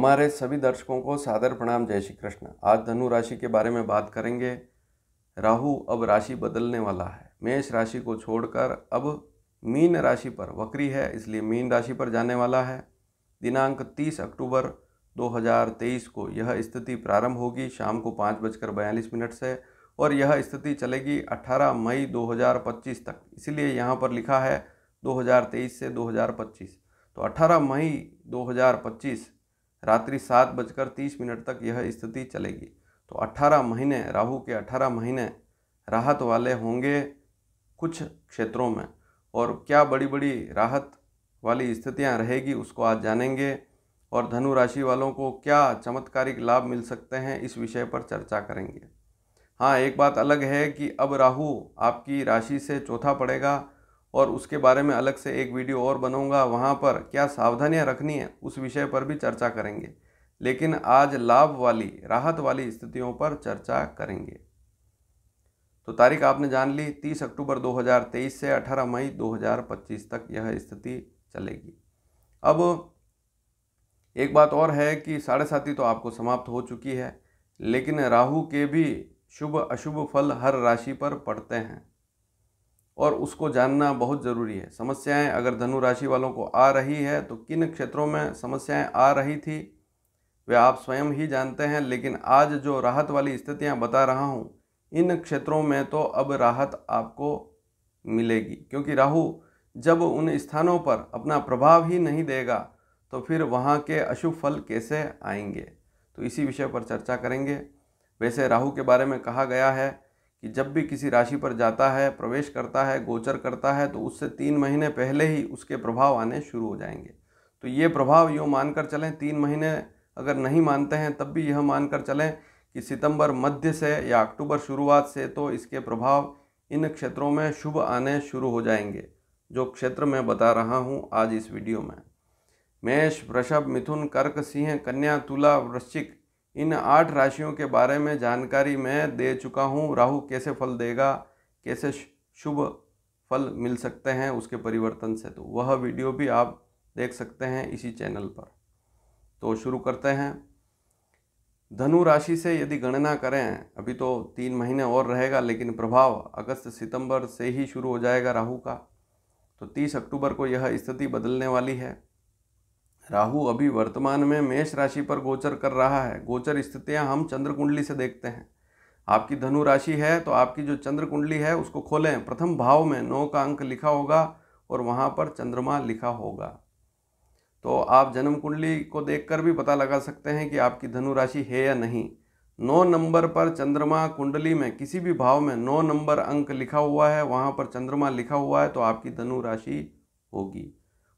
हमारे सभी दर्शकों को सादर प्रणाम जय श्री कृष्ण आज धनु राशि के बारे में बात करेंगे राहु अब राशि बदलने वाला है मेष राशि को छोड़कर अब मीन राशि पर वक्री है इसलिए मीन राशि पर जाने वाला है दिनांक 30 अक्टूबर 2023 को यह स्थिति प्रारंभ होगी शाम को पाँच बजकर बयालीस मिनट से और यह स्थिति चलेगी 18 मई 2025 तक इसलिए यहाँ पर लिखा है 2023 से 2025 तो 18 मई 2025 रात्रि सात बजकर तीस मिनट तक यह स्थिति चलेगी तो अट्ठारह महीने राहु के अट्ठारह महीने राहत वाले होंगे कुछ क्षेत्रों में और क्या बड़ी बड़ी राहत वाली स्थितियां रहेगी उसको आज जानेंगे और धनु राशि वालों को क्या चमत्कारिक लाभ मिल सकते हैं इस विषय पर चर्चा करेंगे हाँ एक बात अलग है कि अब राहु आपकी राशि से चौथा पड़ेगा और उसके बारे में अलग से एक वीडियो और बनाऊंगा वहाँ पर क्या सावधानियाँ रखनी है उस विषय पर भी चर्चा करेंगे लेकिन आज लाभ वाली राहत वाली स्थितियों पर चर्चा करेंगे तो तारीख आपने जान ली 30 अक्टूबर 2023 से 18 मई 2025 तक यह स्थिति चलेगी अब एक बात और है कि साढ़े साथी तो आपको समाप्त हो चुकी है लेकिन राहु के भी शुभ अशुभ फल हर राशि पर पड़ते हैं और उसको जानना बहुत ज़रूरी है समस्याएं अगर धनु राशि वालों को आ रही है तो किन क्षेत्रों में समस्याएं आ रही थी वे आप स्वयं ही जानते हैं लेकिन आज जो राहत वाली स्थितियां बता रहा हूं इन क्षेत्रों में तो अब राहत आपको मिलेगी क्योंकि राहु जब उन स्थानों पर अपना प्रभाव ही नहीं देगा तो फिर वहाँ के अशुभ फल कैसे आएंगे तो इसी विषय पर चर्चा करेंगे वैसे राहु के बारे में कहा गया है कि जब भी किसी राशि पर जाता है प्रवेश करता है गोचर करता है तो उससे तीन महीने पहले ही उसके प्रभाव आने शुरू हो जाएंगे तो ये प्रभाव यूँ मानकर चलें तीन महीने अगर नहीं मानते हैं तब भी यह मानकर चलें कि सितंबर मध्य से या अक्टूबर शुरुआत से तो इसके प्रभाव इन क्षेत्रों में शुभ आने शुरू हो जाएंगे जो क्षेत्र मैं बता रहा हूँ आज इस वीडियो में मेष वृषभ मिथुन कर्क सिंह कन्या तुला वृश्चिक इन आठ राशियों के बारे में जानकारी मैं दे चुका हूँ राहु कैसे फल देगा कैसे शुभ फल मिल सकते हैं उसके परिवर्तन से तो वह वीडियो भी आप देख सकते हैं इसी चैनल पर तो शुरू करते हैं धनु राशि से यदि गणना करें अभी तो तीन महीने और रहेगा लेकिन प्रभाव अगस्त सितंबर से ही शुरू हो जाएगा राहु का तो 30 अक्टूबर को यह स्थिति बदलने वाली है राहु अभी वर्तमान में मेष राशि पर गोचर कर रहा है गोचर स्थितियां हम चंद्र कुंडली से देखते हैं आपकी धनु राशि है तो आपकी जो चंद्र कुंडली है उसको खोलें प्रथम भाव में नौ का अंक लिखा होगा और वहाँ पर चंद्रमा लिखा होगा तो आप जन्म कुंडली को देखकर भी पता लगा सकते हैं कि आपकी धनु राशि है या नहीं नौ नंबर पर चंद्रमा कुंडली में किसी भी भाव में नौ नंबर अंक लिखा हुआ है वहाँ पर चंद्रमा लिखा हुआ है तो आपकी धनु राशि होगी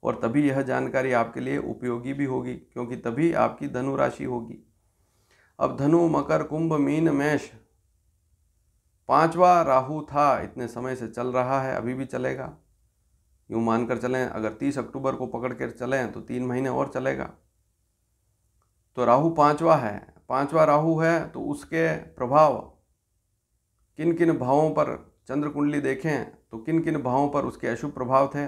और तभी यह जानकारी आपके लिए उपयोगी भी होगी क्योंकि तभी आपकी धनु राशि होगी अब धनु मकर कुंभ मीन मेष पांचवा राहु था इतने समय से चल रहा है अभी भी चलेगा यूँ मानकर चलें अगर तीस अक्टूबर को पकड़ कर चलें तो तीन महीने और चलेगा तो राहु पांचवा है पांचवा राहु है तो उसके प्रभाव किन किन भावों पर चंद्र कुंडली देखें तो किन किन भावों पर उसके अशुभ प्रभाव थे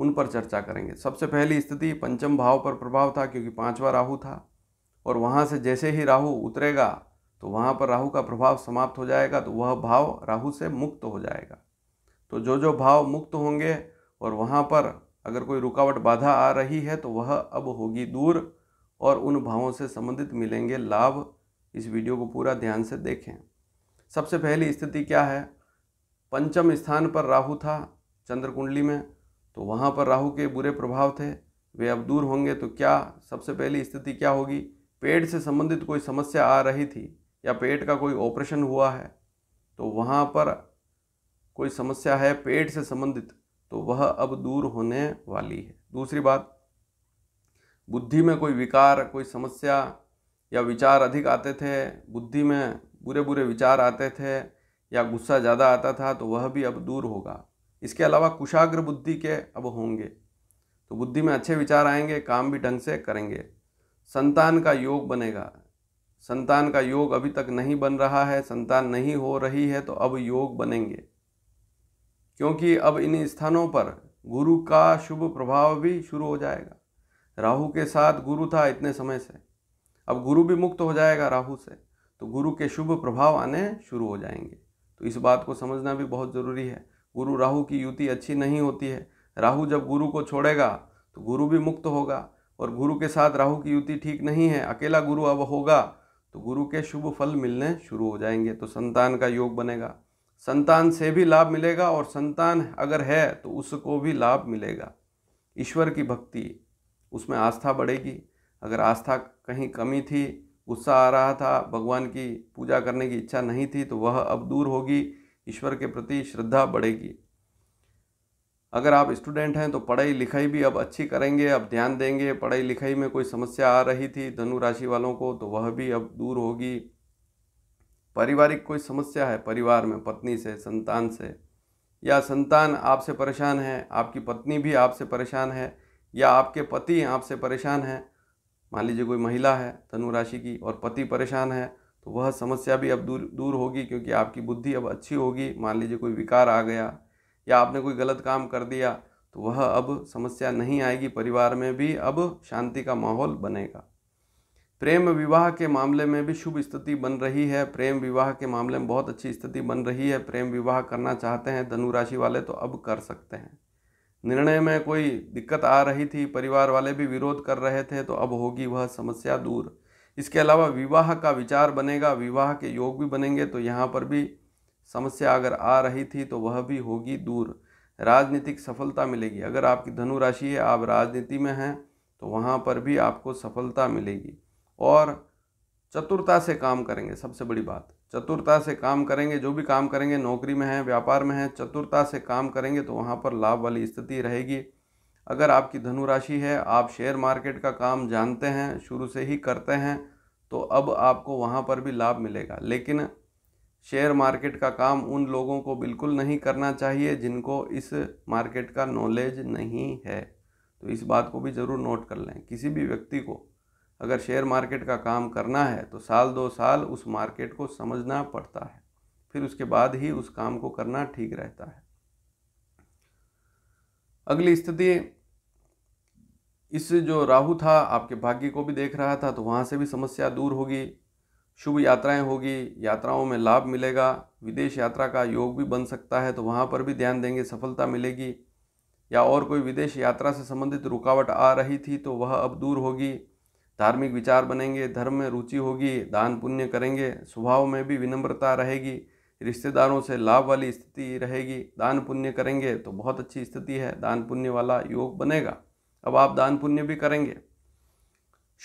उन पर चर्चा करेंगे सबसे पहली स्थिति पंचम भाव पर प्रभाव था क्योंकि पांचवा राहु था और वहाँ से जैसे ही राहु उतरेगा तो वहाँ पर राहु का प्रभाव समाप्त हो जाएगा तो वह भाव राहु से मुक्त हो जाएगा तो जो जो भाव मुक्त होंगे और वहाँ पर अगर कोई रुकावट बाधा आ रही है तो वह अब होगी दूर और उन भावों से संबंधित मिलेंगे लाभ इस वीडियो को पूरा ध्यान से देखें सबसे पहली स्थिति क्या है पंचम स्थान पर राहु था चंद्र कुंडली में तो वहाँ पर राहु के बुरे प्रभाव थे वे अब दूर होंगे तो क्या सबसे पहली स्थिति क्या होगी पेट से संबंधित कोई समस्या आ रही थी या पेट का कोई ऑपरेशन हुआ है तो वहाँ पर कोई समस्या है पेट से संबंधित तो वह अब दूर होने वाली है दूसरी बात बुद्धि में कोई विकार कोई समस्या या विचार अधिक आते थे बुद्धि में बुरे बुरे विचार आते थे या गुस्सा ज़्यादा आता था तो वह भी अब दूर होगा इसके अलावा कुशाग्र बुद्धि के अब होंगे तो बुद्धि में अच्छे विचार आएंगे काम भी ढंग से करेंगे संतान का योग बनेगा संतान का योग अभी तक नहीं बन रहा है संतान नहीं हो रही है तो अब योग बनेंगे क्योंकि अब इन स्थानों पर गुरु का शुभ प्रभाव भी शुरू हो जाएगा राहु के साथ गुरु था इतने समय से अब गुरु भी मुक्त हो जाएगा राहु से तो गुरु के शुभ प्रभाव आने शुरू हो जाएंगे तो इस बात को समझना भी बहुत ज़रूरी है गुरु राहु की युति अच्छी नहीं होती है राहु जब गुरु को छोड़ेगा तो गुरु भी मुक्त होगा और गुरु के साथ राहु की युति ठीक नहीं है अकेला गुरु अब होगा तो गुरु के शुभ फल मिलने शुरू हो जाएंगे तो संतान का योग बनेगा संतान से भी लाभ मिलेगा और संतान अगर है तो उसको भी लाभ मिलेगा ईश्वर की भक्ति उसमें आस्था बढ़ेगी अगर आस्था कहीं कमी थी गुस्सा आ रहा था भगवान की पूजा करने की इच्छा नहीं थी तो वह अब दूर होगी ईश्वर के प्रति श्रद्धा बढ़ेगी अगर आप स्टूडेंट हैं तो पढ़ाई लिखाई भी अब अच्छी करेंगे अब ध्यान देंगे पढ़ाई लिखाई में कोई समस्या आ रही थी धनु राशि वालों को तो वह भी अब दूर होगी पारिवारिक कोई समस्या है परिवार में पत्नी से संतान से या संतान आपसे परेशान है आपकी पत्नी भी आपसे परेशान है या आपके पति आपसे परेशान है मान लीजिए कोई महिला है धनु राशि की और पति परेशान है तो वह समस्या भी अब दूर दूर होगी क्योंकि आपकी बुद्धि अब अच्छी होगी मान लीजिए कोई विकार आ गया या आपने कोई गलत काम कर दिया तो वह अब समस्या नहीं आएगी परिवार में भी अब शांति का माहौल बनेगा प्रेम विवाह के मामले में भी शुभ स्थिति बन रही है प्रेम विवाह के मामले में बहुत अच्छी स्थिति बन रही है प्रेम विवाह करना चाहते हैं धनु राशि वाले तो अब कर सकते हैं निर्णय में कोई दिक्कत आ रही थी परिवार वाले भी विरोध कर रहे थे तो अब होगी वह समस्या दूर इसके अलावा विवाह का विचार बनेगा विवाह के योग भी बनेंगे तो यहाँ पर भी समस्या अगर आ रही थी तो वह भी होगी दूर राजनीतिक सफलता मिलेगी अगर आपकी धनु राशि है आप राजनीति में हैं तो वहाँ पर भी आपको सफलता मिलेगी और चतुरता से काम करेंगे सबसे बड़ी बात चतुरता से काम करेंगे जो भी काम करेंगे नौकरी में हैं व्यापार में हैं चतुरता से काम करेंगे तो वहाँ पर लाभ वाली स्थिति रहेगी अगर आपकी धनु राशि है आप शेयर मार्केट का काम जानते हैं शुरू से ही करते हैं तो अब आपको वहाँ पर भी लाभ मिलेगा लेकिन शेयर मार्केट का काम उन लोगों को बिल्कुल नहीं करना चाहिए जिनको इस मार्केट का नॉलेज नहीं है तो इस बात को भी ज़रूर नोट कर लें किसी भी व्यक्ति को अगर शेयर मार्केट का काम करना है तो साल दो साल उस मार्केट को समझना पड़ता है फिर उसके बाद ही उस काम को करना ठीक रहता है अगली स्थिति इससे जो राहु था आपके भाग्य को भी देख रहा था तो वहाँ से भी समस्या दूर होगी शुभ यात्राएं होगी यात्राओं में लाभ मिलेगा विदेश यात्रा का योग भी बन सकता है तो वहाँ पर भी ध्यान देंगे सफलता मिलेगी या और कोई विदेश यात्रा से संबंधित रुकावट आ रही थी तो वह अब दूर होगी धार्मिक विचार बनेंगे धर्म में रुचि होगी दान पुण्य करेंगे स्वभाव में भी विनम्रता रहेगी रिश्तेदारों से लाभ वाली स्थिति रहेगी दान पुण्य करेंगे तो बहुत अच्छी स्थिति है दान पुण्य वाला योग बनेगा अब आप दान पुण्य भी करेंगे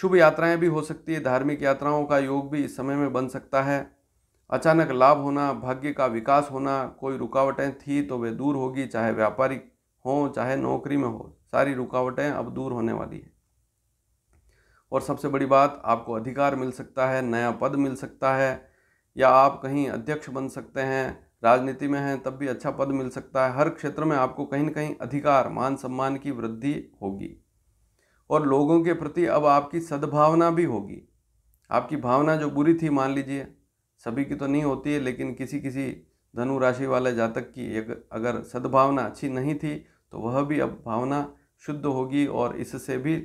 शुभ यात्राएं भी हो सकती है धार्मिक यात्राओं का योग भी इस समय में बन सकता है अचानक लाभ होना भाग्य का विकास होना कोई रुकावटें थी तो वे दूर होगी चाहे व्यापारिक हो चाहे नौकरी में हो सारी रुकावटें अब दूर होने वाली है और सबसे बड़ी बात आपको अधिकार मिल सकता है नया पद मिल सकता है या आप कहीं अध्यक्ष बन सकते हैं राजनीति में हैं तब भी अच्छा पद मिल सकता है हर क्षेत्र में आपको कहीं ना कहीं अधिकार मान सम्मान की वृद्धि होगी और लोगों के प्रति अब आपकी सद्भावना भी होगी आपकी भावना जो बुरी थी मान लीजिए सभी की तो नहीं होती है लेकिन किसी किसी धनु राशि वाले जातक की एक अगर सद्भावना अच्छी नहीं थी तो वह भी अब भावना शुद्ध होगी और इससे भी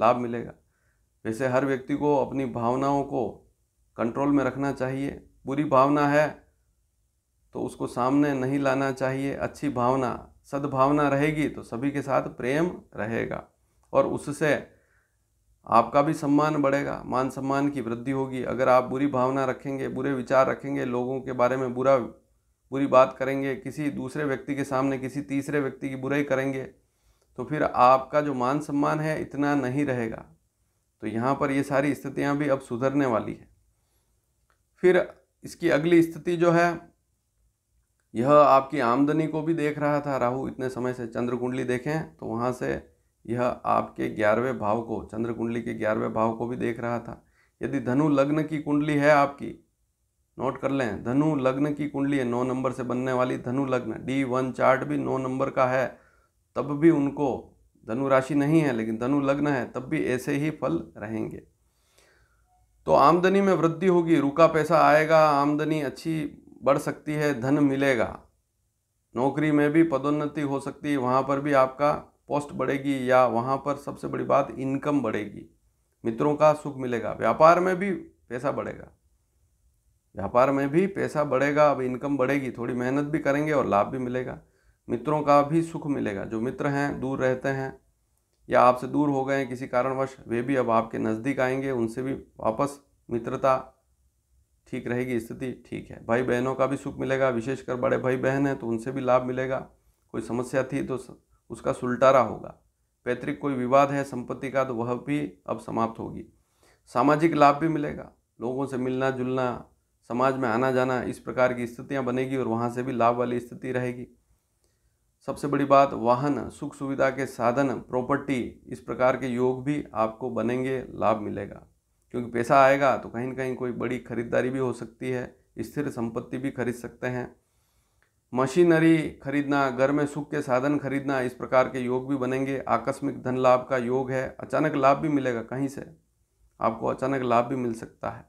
लाभ मिलेगा वैसे हर व्यक्ति को अपनी भावनाओं को कंट्रोल में रखना चाहिए बुरी भावना है तो उसको सामने नहीं लाना चाहिए अच्छी भावना सद्भावना रहेगी तो सभी के साथ प्रेम रहेगा और उससे आपका भी सम्मान बढ़ेगा मान सम्मान की वृद्धि होगी अगर आप बुरी भावना रखेंगे बुरे विचार रखेंगे लोगों के बारे में बुरा बुरी बात करेंगे किसी दूसरे व्यक्ति के सामने किसी तीसरे व्यक्ति की बुराई करेंगे तो फिर आपका जो मान सम्मान है इतना नहीं रहेगा तो यहाँ पर ये सारी स्थितियाँ भी अब सुधरने वाली है फिर इसकी अगली स्थिति जो है यह आपकी आमदनी को भी देख रहा था राहु इतने समय से चंद्र कुंडली देखें तो वहाँ से यह आपके ग्यारहवें भाव को चंद्र कुंडली के ग्यारहवें भाव को भी देख रहा था यदि धनु लग्न की कुंडली है आपकी नोट कर लें धनु लग्न की कुंडली है नौ नंबर से बनने वाली धनु लग्न डी वन चार्ट भी नौ नंबर का है तब भी उनको धनु राशि नहीं है लेकिन धनु लग्न है तब भी ऐसे ही फल रहेंगे तो आमदनी में वृद्धि होगी रुका पैसा आएगा आमदनी अच्छी बढ़ सकती है धन मिलेगा नौकरी में भी पदोन्नति हो सकती है वहाँ पर भी आपका पोस्ट बढ़ेगी या वहाँ पर सबसे बड़ी बात इनकम बढ़ेगी मित्रों का सुख मिलेगा व्यापार में भी पैसा बढ़ेगा व्यापार में भी पैसा बढ़ेगा अब इनकम बढ़ेगी थोड़ी मेहनत भी करेंगे और लाभ भी मिलेगा मित्रों का भी सुख मिलेगा जो मित्र हैं दूर रहते हैं या आपसे दूर हो गए हैं किसी कारणवश वे भी अब आपके नज़दीक आएंगे उनसे भी वापस मित्रता ठीक रहेगी स्थिति ठीक है भाई बहनों का भी सुख मिलेगा विशेषकर बड़े भाई बहन हैं तो उनसे भी लाभ मिलेगा कोई समस्या थी तो उसका सुलटारा होगा पैतृक कोई विवाद है संपत्ति का तो वह भी अब समाप्त होगी सामाजिक लाभ भी मिलेगा लोगों से मिलना जुलना समाज में आना जाना इस प्रकार की स्थितियाँ बनेगी और वहाँ से भी लाभ वाली स्थिति रहेगी सबसे बड़ी बात वाहन सुख सुविधा के साधन प्रॉपर्टी इस प्रकार के योग भी आपको बनेंगे लाभ मिलेगा क्योंकि पैसा आएगा तो कहीं ना कहीं कोई बड़ी खरीदारी भी हो सकती है स्थिर संपत्ति भी खरीद सकते हैं मशीनरी खरीदना घर में सुख के साधन खरीदना इस प्रकार के योग भी बनेंगे आकस्मिक धन लाभ का योग है अचानक लाभ भी मिलेगा कहीं से आपको अचानक लाभ भी मिल सकता है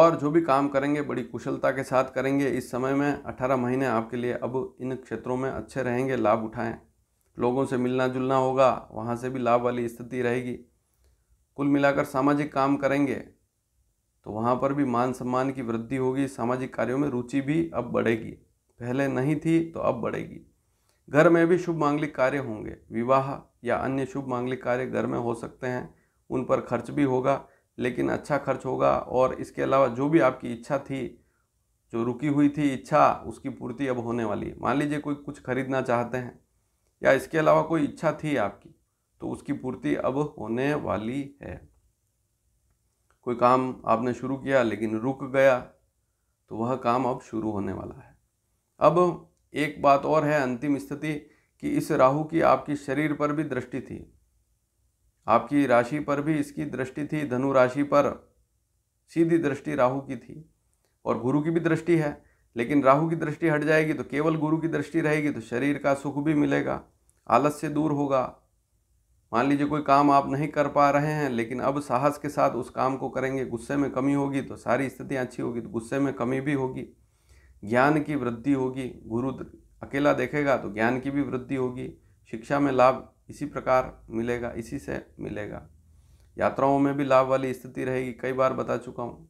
और जो भी काम करेंगे बड़ी कुशलता के साथ करेंगे इस समय में अठारह महीने आपके लिए अब इन क्षेत्रों में अच्छे रहेंगे लाभ उठाएं लोगों से मिलना जुलना होगा वहाँ से भी लाभ वाली स्थिति रहेगी कुल मिलाकर सामाजिक काम करेंगे तो वहाँ पर भी मान सम्मान की वृद्धि होगी सामाजिक कार्यों में रुचि भी अब बढ़ेगी पहले नहीं थी तो अब बढ़ेगी घर में भी शुभ मांगलिक कार्य होंगे विवाह या अन्य शुभ मांगलिक कार्य घर में हो सकते हैं उन पर खर्च भी होगा लेकिन अच्छा खर्च होगा और इसके अलावा जो भी आपकी इच्छा थी जो रुकी हुई थी इच्छा उसकी पूर्ति अब होने वाली है मान लीजिए कोई कुछ खरीदना चाहते हैं या इसके अलावा कोई इच्छा थी आपकी तो उसकी पूर्ति अब होने वाली है कोई काम आपने शुरू किया लेकिन रुक गया तो वह काम अब शुरू होने वाला है अब एक बात और है अंतिम स्थिति कि इस राहु की आपकी शरीर पर भी दृष्टि थी आपकी राशि पर भी इसकी दृष्टि थी धनु राशि पर सीधी दृष्टि राहु की थी और गुरु की भी दृष्टि है लेकिन राहु की दृष्टि हट जाएगी तो केवल गुरु की दृष्टि रहेगी तो शरीर का सुख भी मिलेगा आलस से दूर होगा मान लीजिए कोई काम आप नहीं कर पा रहे हैं लेकिन अब साहस के साथ उस काम को करेंगे गुस्से में कमी होगी तो सारी स्थितियाँ अच्छी होगी तो गुस्से में कमी भी होगी ज्ञान की वृद्धि होगी गुरु अकेला देखेगा तो ज्ञान की भी वृद्धि होगी शिक्षा में लाभ इसी प्रकार मिलेगा इसी से मिलेगा यात्राओं में भी लाभ वाली स्थिति रहेगी कई बार बता चुका हूँ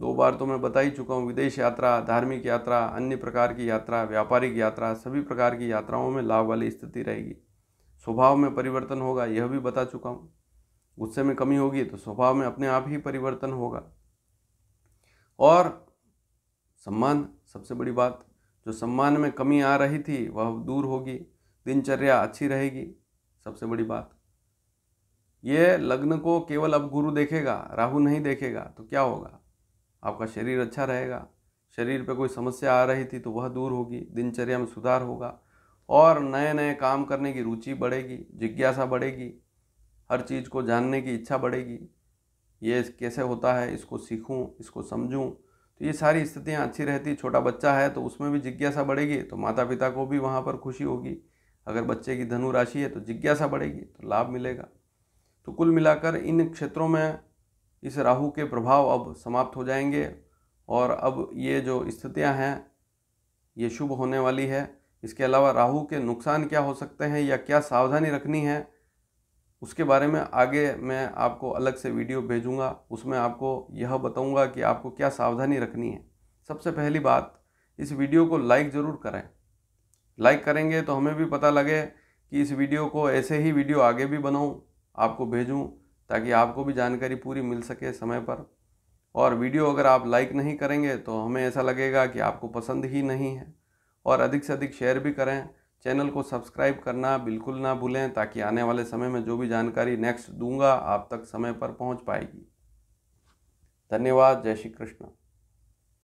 दो बार तो मैं बता ही चुका हूँ विदेश यात्रा धार्मिक यात्रा अन्य प्रकार की यात्रा व्यापारिक यात्रा सभी प्रकार की यात्राओं में लाभ वाली स्थिति रहेगी स्वभाव में परिवर्तन होगा यह भी बता चुका हूँ गुस्से में कमी होगी तो स्वभाव में अपने आप ही परिवर्तन होगा और सम्मान सबसे बड़ी बात जो सम्मान में कमी आ रही थी वह दूर होगी दिनचर्या अच्छी रहेगी सबसे बड़ी बात ये लग्न को केवल अब गुरु देखेगा राहु नहीं देखेगा तो क्या होगा आपका शरीर अच्छा रहेगा शरीर पे कोई समस्या आ रही थी तो वह दूर होगी दिनचर्या में सुधार होगा और नए नए काम करने की रुचि बढ़ेगी जिज्ञासा बढ़ेगी हर चीज़ को जानने की इच्छा बढ़ेगी ये कैसे होता है इसको सीखूं इसको समझूं तो ये सारी स्थितियाँ अच्छी रहती छोटा बच्चा है तो उसमें भी जिज्ञासा बढ़ेगी तो माता पिता को भी वहाँ पर खुशी होगी अगर बच्चे की धनु राशि है तो जिज्ञासा बढ़ेगी तो लाभ मिलेगा तो कुल मिलाकर इन क्षेत्रों में इस राहु के प्रभाव अब समाप्त हो जाएंगे और अब ये जो स्थितियाँ हैं ये शुभ होने वाली है इसके अलावा राहु के नुकसान क्या हो सकते हैं या क्या सावधानी रखनी है उसके बारे में आगे मैं आपको अलग से वीडियो भेजूंगा उसमें आपको यह बताऊंगा कि आपको क्या सावधानी रखनी है सबसे पहली बात इस वीडियो को लाइक ज़रूर करें लाइक करेंगे तो हमें भी पता लगे कि इस वीडियो को ऐसे ही वीडियो आगे भी बनाऊँ आपको भेजूँ ताकि आपको भी जानकारी पूरी मिल सके समय पर और वीडियो अगर आप लाइक नहीं करेंगे तो हमें ऐसा लगेगा कि आपको पसंद ही नहीं है और अधिक से अधिक शेयर भी करें चैनल को सब्सक्राइब करना बिल्कुल ना भूलें ताकि आने वाले समय में जो भी जानकारी नेक्स्ट दूंगा आप तक समय पर पहुंच पाएगी धन्यवाद जय श्री कृष्ण